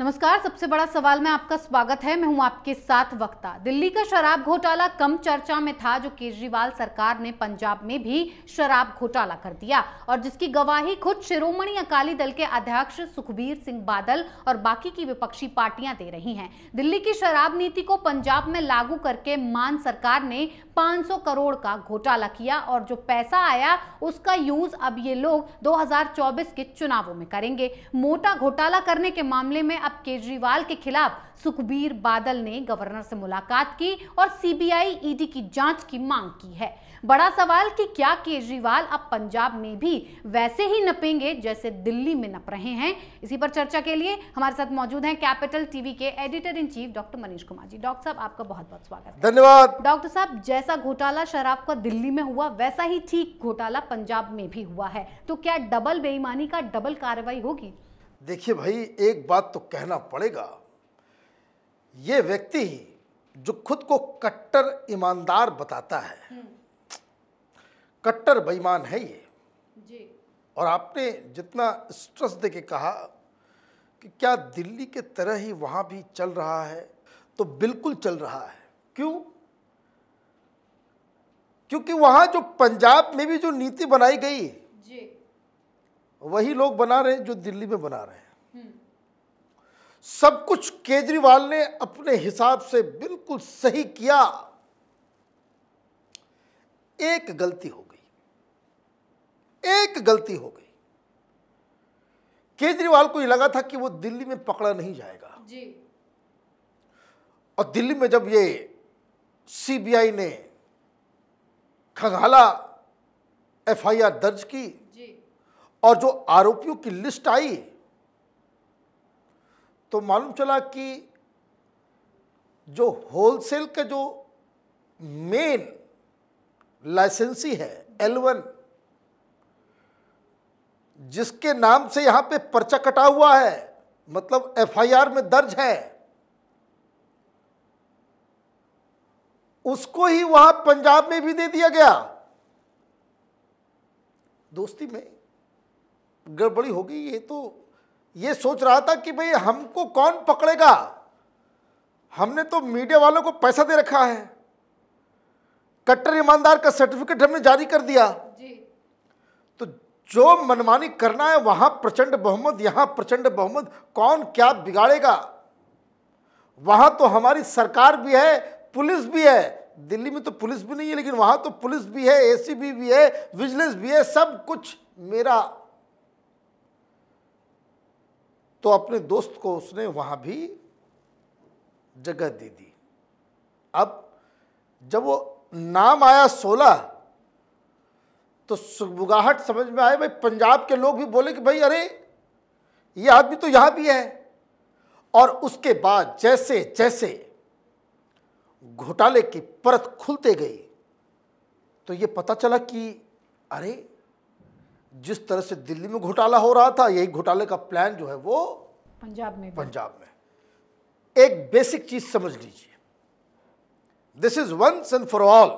नमस्कार सबसे बड़ा सवाल में आपका स्वागत है मैं हूं आपके साथ वक्ता दिल्ली का शराब घोटाला कम चर्चा में था जो केजरीवाल सरकार ने पंजाब में भी शराब घोटाला कर दिया और जिसकी गवाही खुद शिरोमणि अकाली दल के अध्यक्ष सुखबीर सिंह बादल और बाकी की विपक्षी पार्टियां दे रही हैं दिल्ली की शराब नीति को पंजाब में लागू करके मान सरकार ने पांच करोड़ का घोटाला किया और जो पैसा आया उसका यूज अब ये लोग दो के चुनावों में करेंगे मोटा घोटाला करने के मामले में अब केजरीवाल के खिलाफ सुखबीर बादल ने गवर्नर से मुलाकात की और सीबीआई ईडी की जांच की मांग की है बड़ा सवाल कि क्या केजरीवाल अब पंजाब में भी वैसे ही नपेंगे जैसे दिल्ली में नप रहे हैं इसी पर चर्चा के लिए हमारे साथ मौजूद हैं कैपिटल टीवी के editor in chief doctor Manish Kumar ji doctor साहब आपका बहुत बहुत स्वागत धन्यवाद डॉक्टर साहब जैसा घोटाला शराब का दिल्ली में हुआ वैसा ही ठीक घोटाला पंजाब में भी हुआ है तो क्या डबल बेईमानी का डबल कार्रवाई होगी देखिए भाई एक बात तो कहना पड़ेगा ये व्यक्ति जो खुद को कट्टर ईमानदार बताता है हम्म। कट्टर बेईमान है ये जी। और आपने जितना स्ट्रेस दे के कहा कि क्या दिल्ली के तरह ही वहाँ भी चल रहा है तो बिल्कुल चल रहा है क्यों क्योंकि वहाँ जो पंजाब में भी जो नीति बनाई गई वही लोग बना रहे हैं जो दिल्ली में बना रहे हैं सब कुछ केजरीवाल ने अपने हिसाब से बिल्कुल सही किया एक गलती हो गई एक गलती हो गई केजरीवाल को ये लगा था कि वो दिल्ली में पकड़ा नहीं जाएगा जी। और दिल्ली में जब ये सीबीआई ने खंगाला एफआईआर दर्ज की और जो आरोपियों की लिस्ट आई तो मालूम चला कि जो होलसेल का जो मेन लाइसेंसी है L1 जिसके नाम से यहां पे पर्चा कटा हुआ है मतलब एफआईआर में दर्ज है उसको ही वहां पंजाब में भी दे दिया गया दोस्ती में गड़बड़ी होगी ये तो ये सोच रहा था कि भाई हमको कौन पकड़ेगा हमने तो मीडिया वालों को पैसा दे रखा है कट्टर ईमानदार का सर्टिफिकेट हमने जारी कर दिया जी। तो जो मनमानी करना है वहां प्रचंड बहुमत यहां प्रचंड बहुमत कौन क्या बिगाड़ेगा वहां तो हमारी सरकार भी है पुलिस भी है दिल्ली में तो पुलिस भी नहीं है लेकिन वहां तो पुलिस भी है एसीबी भी है विजिलेंस भी है सब कुछ मेरा तो अपने दोस्त को उसने वहाँ भी जगह दे दी अब जब वो नाम आया सोलह तो सुखबुगाहट समझ में आए भाई पंजाब के लोग भी बोले कि भाई अरे ये आदमी तो यहाँ भी है और उसके बाद जैसे जैसे घोटाले की परत खुलते गई तो ये पता चला कि अरे जिस तरह से दिल्ली में घोटाला हो रहा था यही घोटाले का प्लान जो है वो पंजाब में पंजाब में एक बेसिक चीज समझ लीजिए this is once and for all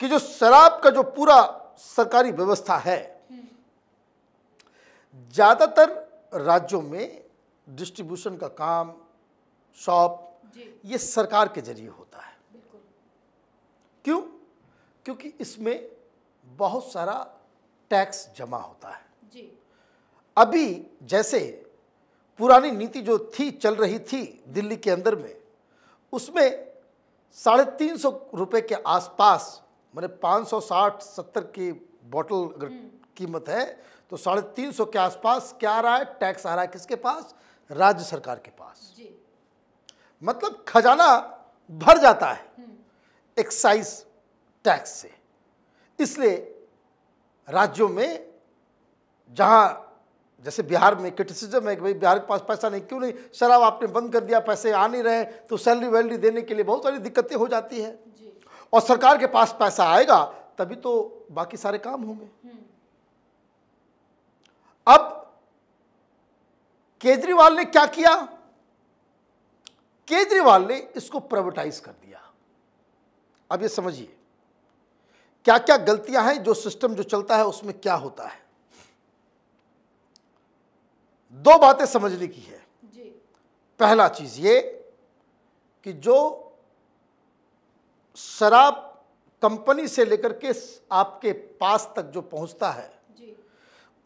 कि जो शराब का जो पूरा सरकारी व्यवस्था है ज्यादातर राज्यों में डिस्ट्रीब्यूशन का काम शॉप ये सरकार के जरिए होता है क्यों क्योंकि इसमें बहुत सारा टैक्स जमा होता है जी अभी जैसे पुरानी नीति जो थी चल रही थी दिल्ली के अंदर में उसमें साढ़े तीन सौ रुपये के आसपास मैंने पाँच सौ साठ सत्तर की बॉटल अगर हम्म। कीमत है तो साढ़े तीन सौ के आसपास क्या आ रहा है टैक्स आ रहा है किसके पास राज्य सरकार के पास जी। मतलब खजाना भर जाता है हम्म। एक्साइज टैक्स से इसलिए राज्यों में जहां जैसे बिहार में क्रिटिसिज्म है कि भाई बिहार के पास पैसा नहीं क्यों नहीं शराब आपने बंद कर दिया पैसे आ नहीं रहे तो सैलरी वैलरी देने के लिए बहुत सारी दिक्कतें हो जाती है और सरकार के पास पैसा आएगा तभी तो बाकी सारे काम होंगे हम्म। अब केजरीवाल ने क्या किया केजरीवाल ने इसको प्राइवेटाइज कर दिया अब ये समझिए क्या क्या गलतियां हैं जो सिस्टम जो चलता है उसमें क्या होता है दो बातें समझने की है जी। पहला चीज ये कि जो शराब कंपनी से लेकर के आपके पास तक जो पहुंचता है जी।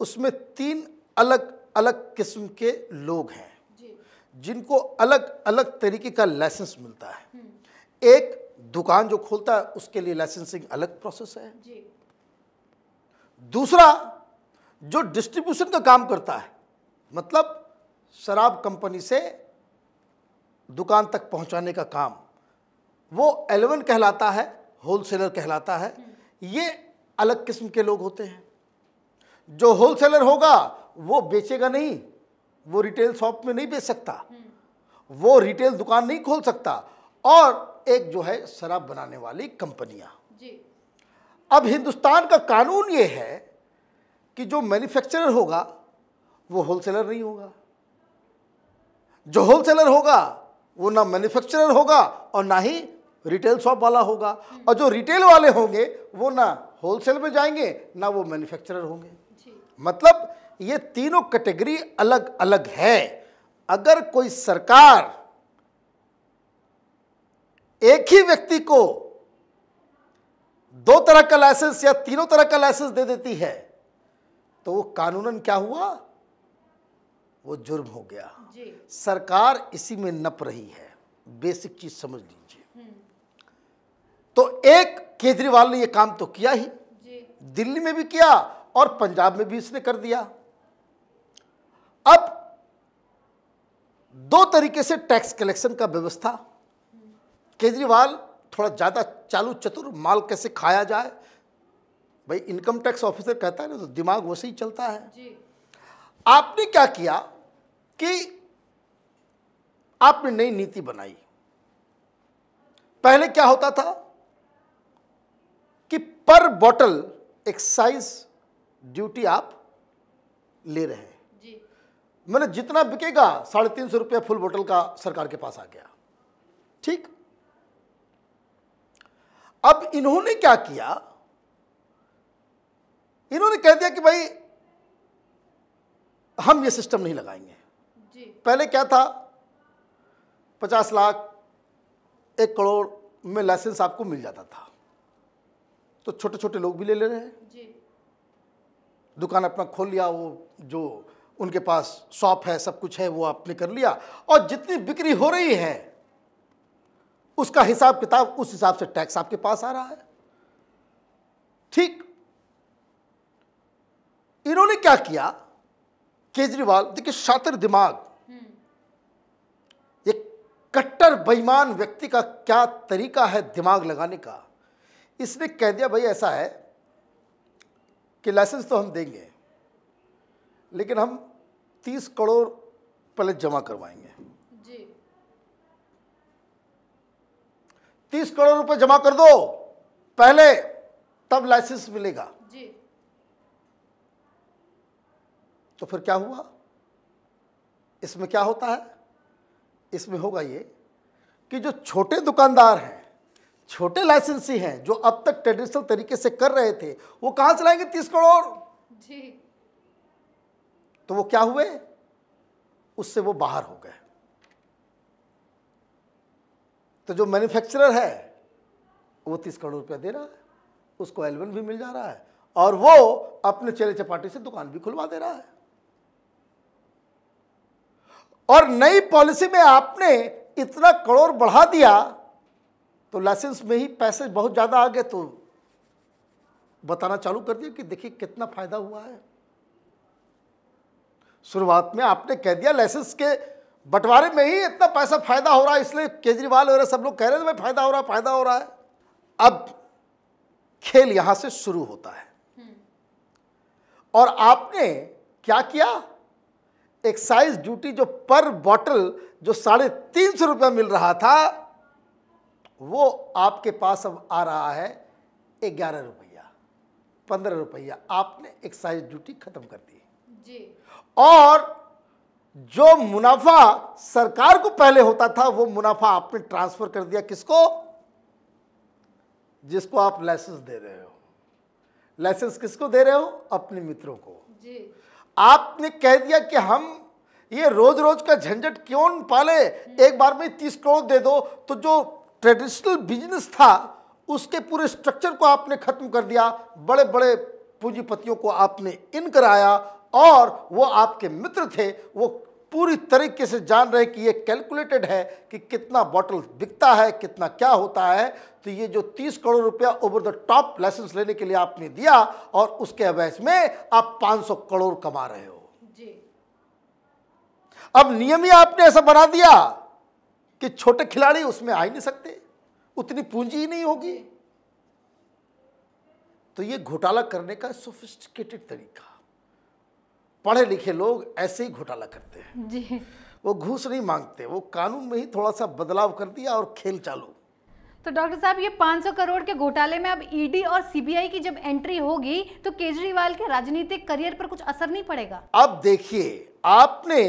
उसमें तीन अलग अलग किस्म के लोग हैं जिनको अलग अलग तरीके का लाइसेंस मिलता है हम्म। एक दुकान जो खोलता है उसके लिए लाइसेंसिंग अलग प्रोसेस है जी। दूसरा जो डिस्ट्रीब्यूशन का काम करता है मतलब शराब कंपनी से दुकान तक पहुंचाने का काम वो एलेवन कहलाता है होलसेलर कहलाता है हम्म। ये अलग किस्म के लोग होते हैं जो होलसेलर होगा वो बेचेगा नहीं वो रिटेल शॉप में नहीं बेच सकता हम्म। वो रिटेल दुकान नहीं खोल सकता और एक जो है शराब बनाने वाली कंपनियां अब हिंदुस्तान का कानून ये है कि जो मैन्युफैक्चरर होगा वो होलसेलर नहीं होगा जो होलसेलर होगा वो ना मैन्युफैक्चरर होगा और ना ही रिटेल शॉप वाला होगा हम्म। और जो रिटेल वाले होंगे वो ना होलसेल में जाएंगे ना वो मैन्युफैक्चरर होंगे मतलब ये तीनों कैटेगरी अलग अलग है अगर कोई सरकार एक ही व्यक्ति को दो तरह का लाइसेंस या तीनों तरह का लाइसेंस दे देती है तो वो कानूनन क्या हुआ वो जुर्म हो गया जी। सरकार इसी में नप रही है बेसिक चीज समझ लीजिए तो एक केजरीवाल ने ये काम तो किया ही जी। दिल्ली में भी किया और पंजाब में भी इसने कर दिया अब दो तरीके से टैक्स कलेक्शन का व्यवस्था केजरीवाल थोड़ा ज़्यादा चालू चतुर माल कैसे खाया जाए भाई इनकम टैक्स ऑफिसर कहता है ना तो दिमाग वैसे ही चलता है जी। आपने क्या किया कि आपने नई नीति बनाई पहले क्या होता था कि पर बॉटल एक्साइज ड्यूटी आप ले रहे हैं मैंने जितना बिकेगा साढ़े तीन सौ रुपया फुल बोतल का सरकार के पास आ गया ठीक अब इन्होंने क्या किया इन्होंने कह दिया कि भाई हम ये सिस्टम नहीं लगाएंगे जी। पहले क्या था पचास लाख एक करोड़ में लाइसेंस आपको मिल जाता था तो छोटे छोटे लोग भी ले ले रहे हैं दुकान अपना खोल लिया वो जो उनके पास शॉप है सब कुछ है वो आपने कर लिया और जितनी बिक्री हो रही है उसका हिसाब किताब उस हिसाब से टैक्स आपके पास आ रहा है ठीक इन्होंने क्या किया केजरीवाल देखिए शातिर दिमाग ये कट्टर बेईमान व्यक्ति का क्या तरीका है दिमाग लगाने का इसने कह दिया भाई ऐसा है कि लाइसेंस तो हम देंगे लेकिन हम तीस करोड़ पहले जमा करवाएंगे तीस करोड़ रुपए जमा कर दो पहले तब लाइसेंस मिलेगा जी तो फिर क्या हुआ इसमें क्या होता है इसमें होगा ये कि जो छोटे दुकानदार हैं छोटे लाइसेंसी हैं जो अब तक ट्रेडिशनल तरीके से कर रहे थे वो कहां से लाएंगे तीस करोड़ जी तो वो क्या हुए उससे वो बाहर हो गए तो जो मैन्युफैक्चरर है वो तीस करोड़ रुपया दे रहा है उसको एलवन भी मिल जा रहा है और वो अपने चेले चपाटी से दुकान भी खुलवा दे रहा है और नई पॉलिसी में आपने इतना करोड़ बढ़ा दिया तो लाइसेंस में ही पैसे बहुत ज़्यादा आ गए तो बताना चालू कर दिया कि देखिए कितना फायदा हुआ है शुरुआत में आपने कह दिया लाइसेंस के बंटवारे में ही इतना पैसा फायदा हो रहा है इसलिए केजरीवाल वगैरह सब लोग कह रहे थे भाई फायदा हो रहा है फायदा हो रहा है अब खेल यहां से शुरू होता है और आपने क्या किया एक्साइज ड्यूटी जो पर बॉटल जो साढ़े तीन सौ रुपया मिल रहा था वो आपके पास अब आ रहा है ग्यारह रुपया पंद्रह रुपया आपने एक्साइज ड्यूटी खत्म कर दी जी और जो मुनाफा सरकार को पहले होता था वो मुनाफा आपने ट्रांसफर कर दिया किसको जिसको आप लाइसेंस दे रहे हो लाइसेंस किसको दे रहे हो अपने मित्रों को जी। आपने कह दिया कि हम ये रोज रोज का झंझट क्यों पाले एक बार में तीस करोड़ दे दो तो जो ट्रेडिशनल बिजनेस था उसके पूरे स्ट्रक्चर को आपने खत्म कर दिया बड़े बड़े पूंजीपतियों को आपने इन कराया और वो आपके मित्र थे वो पूरी तरीके से जान रहे कि ये कैलकुलेटेड है कि कितना बॉटल बिकता है कितना क्या होता है तो ये जो 30 करोड़ रुपया ओवर द टॉप लाइसेंस लेने के लिए आपने दिया और उसके अवैस में आप 500 करोड़ कमा रहे हो जी। अब नियम ही आपने ऐसा बना दिया कि छोटे खिलाड़ी उसमें आ ही नहीं सकते उतनी पूंजी ही नहीं होगी तो ये घोटाला करने का सोफिस्टिकेटेड तरीका पढ़े लिखे लोग ऐसे ही घोटाला करते हैं जी वो घूस नहीं मांगते वो कानून में ही थोड़ा सा बदलाव कर दिया और खेल चालू तो डॉक्टर साहब ये 500 करोड़ के घोटाले में अब ईडी और सीबीआई की जब एंट्री होगी तो केजरीवाल के राजनीतिक करियर पर कुछ असर नहीं पड़ेगा अब देखिए आपने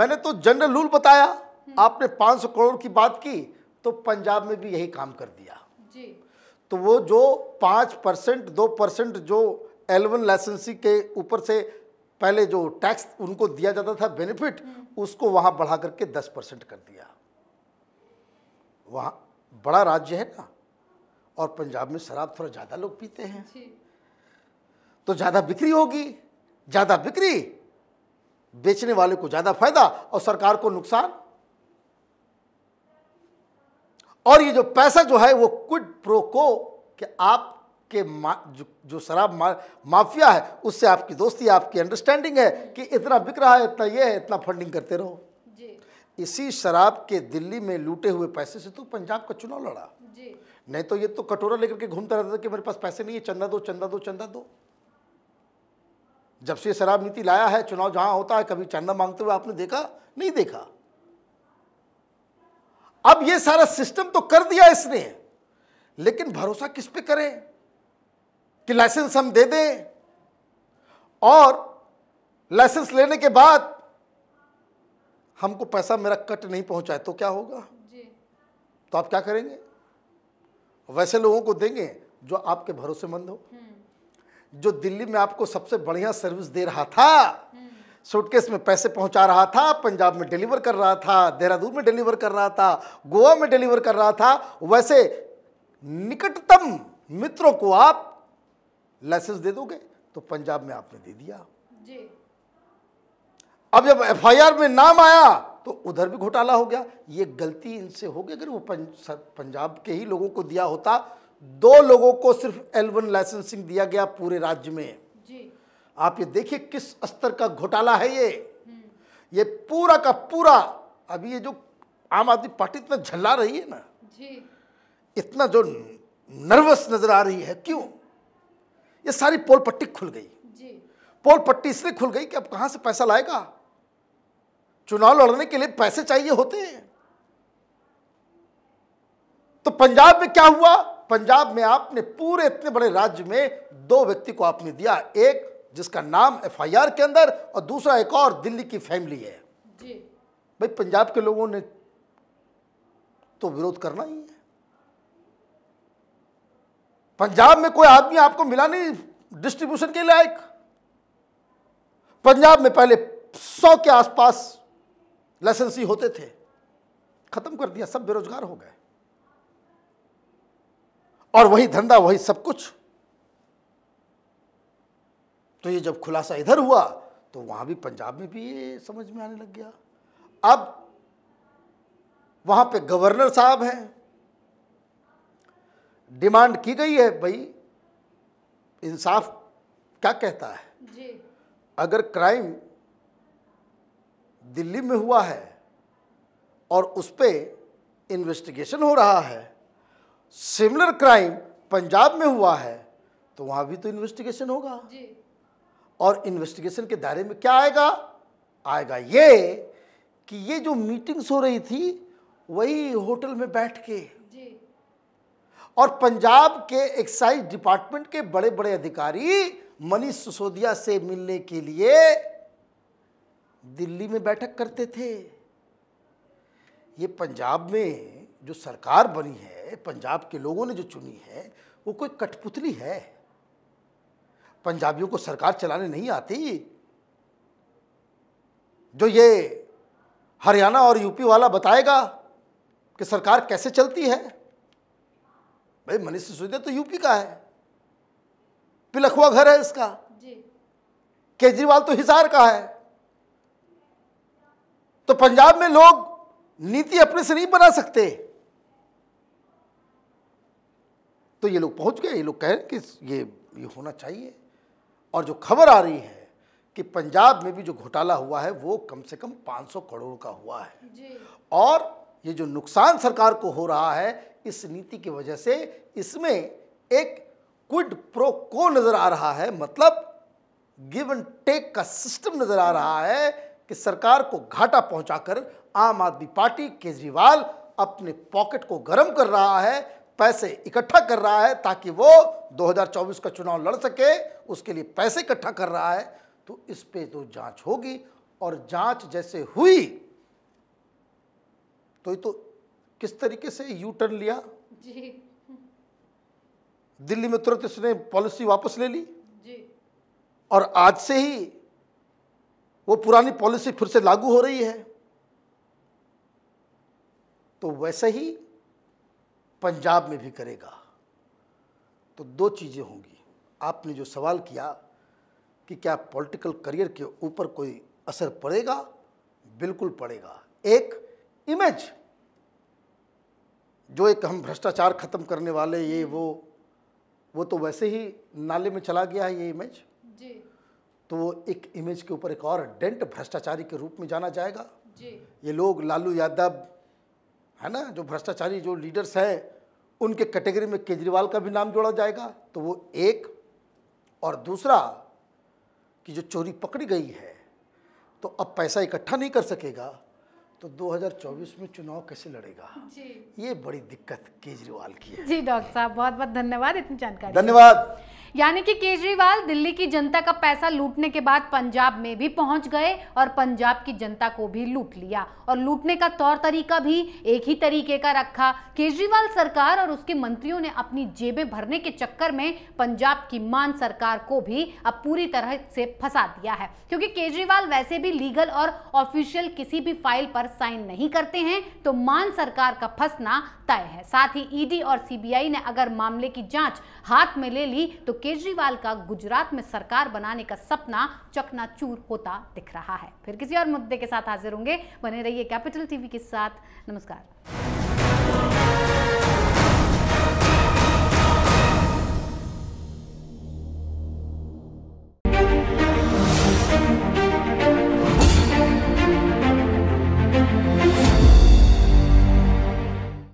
मैंने तो जनरल रूल बताया हम्म। आपने 500 करोड़ की बात की तो पंजाब में भी यही काम कर दिया जी तो वो जो पांच परसेंट दो परसेंट जो एलेवन लाइसेंसी के ऊपर से पहले जो टैक्स उनको दिया जाता था बेनिफिट उसको वहाँ बढ़ा करके दस परसेंट कर दिया वहाँ बड़ा राज्य है ना और पंजाब में शराब थोड़ा ज़्यादा लोग पीते हैं तो ज़्यादा बिक्री होगी ज़्यादा बिक्री बेचने वाले को ज़्यादा फायदा और सरकार को नुकसान और ये जो पैसा जो है वो क्विड प्रो को कि आप के मा, जो, जो शराब मा, माफिया है उससे आपकी दोस्ती आपकी अंडरस्टैंडिंग है कि इतना बिक रहा है इतना ये है इतना फंडिंग करते रहो जी। इसी शराब के दिल्ली में लूटे हुए पैसे से तो पंजाब का चुनाव लड़ा जी। नहीं तो ये तो कटोरा लेकर के घूमता रहता था कि मेरे पास पैसे नहीं है चंदा दो चंदा दो चंदा दो जब से शराब नीति लाया है चुनाव जहां होता है कभी चंदा मांगते हुए आपने देखा नहीं देखा अब ये सारा सिस्टम तो कर दिया इसने लेकिन भरोसा किस पे करें कि लाइसेंस हम दे दें और लाइसेंस लेने के बाद हमको पैसा मेरा कट नहीं पहुंचाए तो क्या होगा तो आप क्या करेंगे वैसे लोगों को देंगे जो आपके भरोसेमंद हो हम्म। जो दिल्ली में आपको सबसे बढ़िया सर्विस दे रहा था सूटकेस हम्म। में पैसे पहुंचा रहा था पंजाब में डिलीवर कर रहा था देहरादून में डिलीवर कर रहा था गोवा में डिलीवर कर रहा था वैसे निकटतम मित्रों को आप लाइसेंस दे दोगे तो पंजाब में आपने दे दिया जी अब जब एफआईआर में नाम आया तो उधर भी घोटाला हो गया ये गलती इनसे होगी अगर वो पंजाब के ही लोगों को दिया होता दो लोगों को सिर्फ एल वन लाइसेंसिंग दिया गया पूरे राज्य में जी। आप ये देखिए किस स्तर का घोटाला है ये हम्म। ये पूरा का पूरा अभी ये जो आम आदमी पार्टी इतना झल्ला रही है ना जी। इतना जो नर्वस नजर आ रही है क्यों ये सारी पोल पट्टी खुल गई जी। पोल पट्टी इसलिए खुल गई कि अब कहां से पैसा लाएगा चुनाव लड़ने के लिए पैसे चाहिए होते हैं तो पंजाब में क्या हुआ पंजाब में आपने पूरे इतने बड़े राज्य में दो व्यक्ति को आपने दिया एक जिसका नाम एफआईआर के अंदर और दूसरा एक और दिल्ली की फैमिली है जी। भाई पंजाब के लोगों ने तो विरोध करना ही है पंजाब में कोई आदमी आपको मिला नहीं डिस्ट्रीब्यूशन के लायक पंजाब में पहले सौ के आसपास लाइसेंसी होते थे खत्म कर दिया सब बेरोजगार हो गए और वही धंधा वही सब कुछ तो ये जब खुलासा इधर हुआ तो वहां भी पंजाब में भी ये समझ में आने लग गया अब वहां पे गवर्नर साहब हैं डिमांड की गई है भाई इंसाफ क्या कहता है जी। अगर क्राइम दिल्ली में हुआ है और उस पर इन्वेस्टिगेशन हो रहा है सिमिलर क्राइम पंजाब में हुआ है तो वहाँ भी तो इन्वेस्टिगेशन होगा जी। और इन्वेस्टिगेशन के दायरे में क्या आएगा आएगा ये कि ये जो मीटिंग्स हो रही थी वही होटल में बैठ के और पंजाब के एक्साइज डिपार्टमेंट के बड़े बड़े अधिकारी मनीष सिसोदिया से मिलने के लिए दिल्ली में बैठक करते थे ये पंजाब में जो सरकार बनी है पंजाब के लोगों ने जो चुनी है वो कोई कठपुतली है पंजाबियों को सरकार चलाने नहीं आती जो ये हरियाणा और यूपी वाला बताएगा कि सरकार कैसे चलती है भाई मनीष सिसोदिया तो यूपी का है पिलखुआ घर है इसका केजरीवाल तो हिसार का है तो पंजाब में लोग नीति अपने से नहीं बना सकते तो ये लोग पहुंच गए ये लोग कह रहे कि ये ये होना चाहिए और जो खबर आ रही है कि पंजाब में भी जो घोटाला हुआ है वो कम से कम 500 करोड़ का हुआ है और ये जो नुकसान सरकार को हो रहा है इस नीति की वजह से इसमें एक क्विड प्रो को नज़र आ रहा है मतलब गिव एंड टेक का सिस्टम नज़र आ रहा है कि सरकार को घाटा पहुंचाकर आम आदमी पार्टी केजरीवाल अपने पॉकेट को गर्म कर रहा है पैसे इकट्ठा कर रहा है ताकि वो 2024 का चुनाव लड़ सके उसके लिए पैसे इकट्ठा कर रहा है तो इस पे तो जांच होगी और जांच जैसे हुई तो ये तो किस तरीके से यू टर्न लिया जी दिल्ली में तुरंत इसने पॉलिसी वापस ले ली जी और आज से ही वो पुरानी पॉलिसी फिर से लागू हो रही है तो वैसे ही पंजाब में भी करेगा तो दो चीज़ें होंगी आपने जो सवाल किया कि क्या पॉलिटिकल करियर के ऊपर कोई असर पड़ेगा बिल्कुल पड़ेगा एक इमेज जो एक हम भ्रष्टाचार ख़त्म करने वाले ये वो वो तो वैसे ही नाले में चला गया है ये इमेज जी तो एक इमेज के ऊपर एक और डेंट भ्रष्टाचारी के रूप में जाना जाएगा जी ये लोग लालू यादव है ना जो भ्रष्टाचारी जो लीडर्स हैं उनके कैटेगरी में केजरीवाल का भी नाम जोड़ा जाएगा तो वो एक और दूसरा कि जो चोरी पकड़ी गई है तो अब पैसा इकट्ठा नहीं कर सकेगा तो 2024 में चुनाव कैसे लड़ेगा जी ये बड़ी दिक्कत केजरीवाल की है जी डॉक्टर साहब बहुत बहुत धन्यवाद इतनी जानकारी धन्यवाद यानी कि केजरीवाल दिल्ली की जनता का पैसा लूटने के बाद पंजाब में भी पहुंच गए और पंजाब की जनता को भी लूट लिया और लूटने का तौर तरीका भी एक ही तरीके का रखा केजरीवाल सरकार और उसके मंत्रियों ने अपनी जेबें भरने के चक्कर में पंजाब की मान सरकार को भी अब पूरी तरह से फंसा दिया है क्योंकि केजरीवाल वैसे भी लीगल और ऑफिशियल किसी भी फाइल पर साइन नहीं करते हैं तो मान सरकार का फंसना तय है साथ ही ईडी और सीबीआई ने अगर मामले की जांच हाथ में ले ली तो केजरीवाल का गुजरात में सरकार बनाने का सपना चकनाचूर होता दिख रहा है फिर किसी और मुद्दे के साथ हाजिर होंगे बने रहिए कैपिटल टीवी के साथ नमस्कार